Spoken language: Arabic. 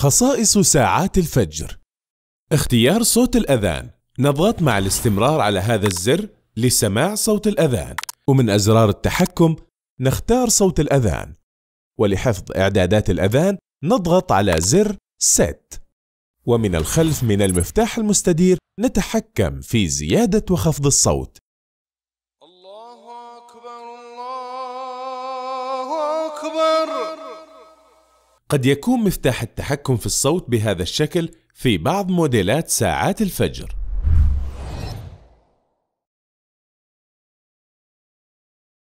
خصائص ساعات الفجر اختيار صوت الأذان نضغط مع الاستمرار على هذا الزر لسماع صوت الأذان ومن أزرار التحكم نختار صوت الأذان ولحفظ إعدادات الأذان نضغط على زر Set ومن الخلف من المفتاح المستدير نتحكم في زيادة وخفض الصوت الله أكبر الله أكبر قد يكون مفتاح التحكم في الصوت بهذا الشكل في بعض موديلات ساعات الفجر